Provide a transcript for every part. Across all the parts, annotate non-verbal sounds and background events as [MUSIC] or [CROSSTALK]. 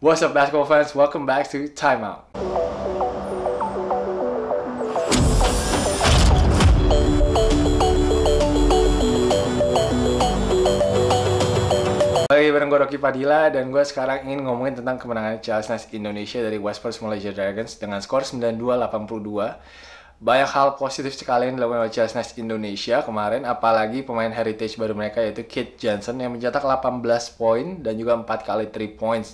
What's up basketball fans? Welcome back to Timeout. Lagi bareng gue Rocky Padilla dan gue sekarang ingin ngomongin tentang kemenangan Chelsea Indonesia dari West Malaysia Dragons dengan skor 92-82. Banyak hal positif sekali yang dilakukan oleh Chelsea Indonesia kemarin, apalagi pemain heritage baru mereka yaitu Kit Johnson yang mencetak 18 poin dan juga 4 kali 3 points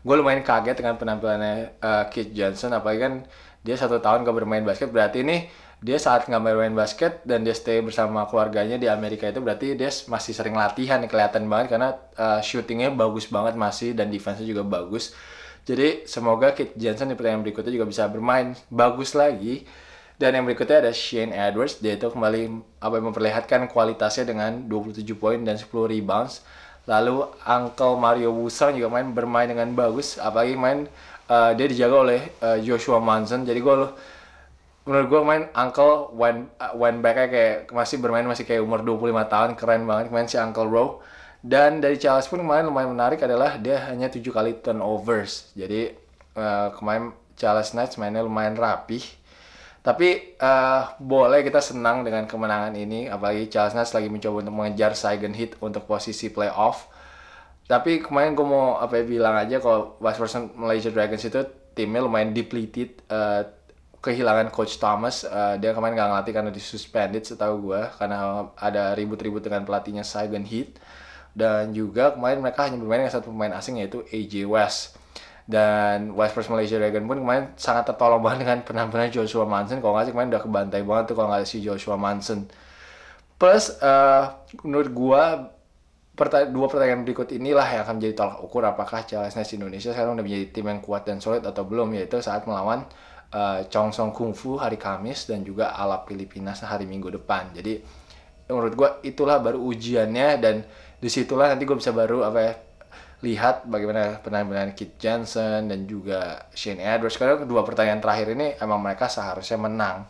gue lumayan kaget dengan penampilannya uh, Keith Johnson apalagi kan dia satu tahun gak bermain basket berarti ini dia saat nggak bermain basket dan dia stay bersama keluarganya di Amerika itu berarti dia masih sering latihan kelihatan banget karena uh, shootingnya bagus banget masih dan defense-nya juga bagus jadi semoga Kit Johnson di pertandingan berikutnya juga bisa bermain bagus lagi dan yang berikutnya ada Shane Edwards dia itu kembali apa memperlihatkan kualitasnya dengan 27 poin dan 10 rebounds lalu Uncle Mario Wusang juga main bermain dengan bagus apalagi main uh, dia dijaga oleh uh, Joshua Manson jadi gue menurut gue main Uncle when uh, eh, when back kayak masih bermain masih kayak umur 25 tahun keren banget main si Uncle row dan dari Charles pun kemarin lumayan menarik adalah dia hanya tujuh kali turnovers jadi uh, kemarin Charles Knights mainnya lumayan rapih tapi uh, boleh kita senang dengan kemenangan ini, apalagi Charles Nas lagi mencoba untuk mengejar Saigon Heat untuk posisi playoff. Tapi kemarin gue mau apa ya, bilang aja kalau West Person Malaysia Dragons itu timnya lumayan depleted, uh, kehilangan Coach Thomas. Uh, dia kemarin gak ngelatih karena disuspended setahu gue, karena ada ribut-ribut dengan pelatihnya Saigon Heat. Dan juga kemarin mereka hanya bermain dengan satu pemain asing yaitu AJ West dan West Malaysia Dragon pun kemarin sangat tertolong banget dengan penampilan Joshua Manson kalau nggak sih kemarin udah kebantai banget tuh kalau nggak si Joshua Manson plus uh, menurut gua pertanya- dua pertanyaan berikut inilah yang akan menjadi tolak ukur apakah CLSNS Indonesia sekarang udah menjadi tim yang kuat dan solid atau belum yaitu saat melawan uh, eh, Chong Song Kung Fu hari Kamis dan juga Ala Filipina hari Minggu depan. Jadi menurut gue itulah baru ujiannya dan disitulah nanti gue bisa baru apa ya lihat bagaimana penampilan Kit Johnson dan juga Shane Edwards karena kedua pertanyaan terakhir ini emang mereka seharusnya menang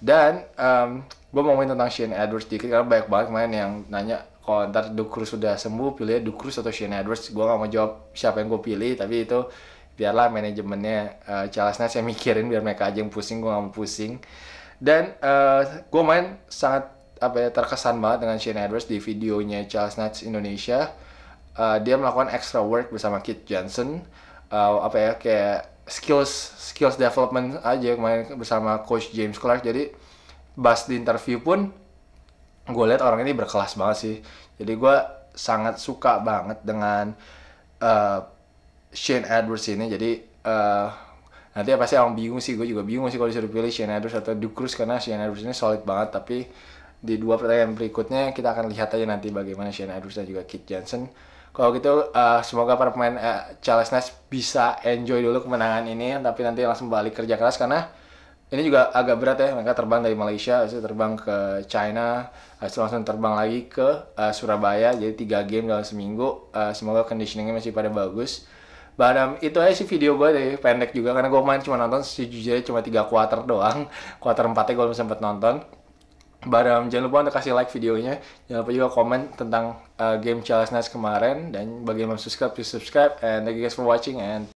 dan um, gue mau main tentang Shane Edwards dikit karena banyak banget main yang nanya kalau ntar Dukru sudah sembuh pilih Dukru atau Shane Edwards gue gak mau jawab siapa yang gue pilih tapi itu biarlah manajemennya uh, Charles Nash yang [LAUGHS] mikirin biar mereka aja yang pusing gue gak mau pusing dan uh, eh, gue main sangat apa ya terkesan banget dengan Shane Edwards di videonya Charles Nats Indonesia uh, dia melakukan extra work bersama Kit Johnson uh, apa ya kayak skills skills development aja kemarin bersama coach James Clark jadi bahas di interview pun gue lihat orang ini berkelas banget sih jadi gue sangat suka banget dengan uh, Shane Edwards ini jadi uh, nanti apa sih, orang bingung sih gue juga bingung sih kalau disuruh pilih Shane Edwards atau Ducruz karena Shane Edwards ini solid banget tapi di dua pertanyaan berikutnya kita akan lihat aja nanti bagaimana Shane Edwards dan juga Kit Johnson kalau gitu uh, semoga para pemain uh, eh, Chelsea's bisa enjoy dulu kemenangan ini tapi nanti langsung balik kerja keras karena ini juga agak berat ya mereka terbang dari Malaysia terbang ke China habis langsung terbang lagi ke uh, Surabaya jadi tiga game dalam seminggu uh, semoga conditioningnya masih pada bagus Badam itu aja sih video gue deh pendek juga karena gue main cuma nonton sejujurnya cuma tiga quarter doang [LAUGHS] quarter empatnya gue belum sempat nonton But um, jangan lupa untuk kasih like videonya. Jangan lupa juga komen tentang uh, game Challenge Nights kemarin. Dan bagaimana subscribe, please subscribe. And thank you guys for watching and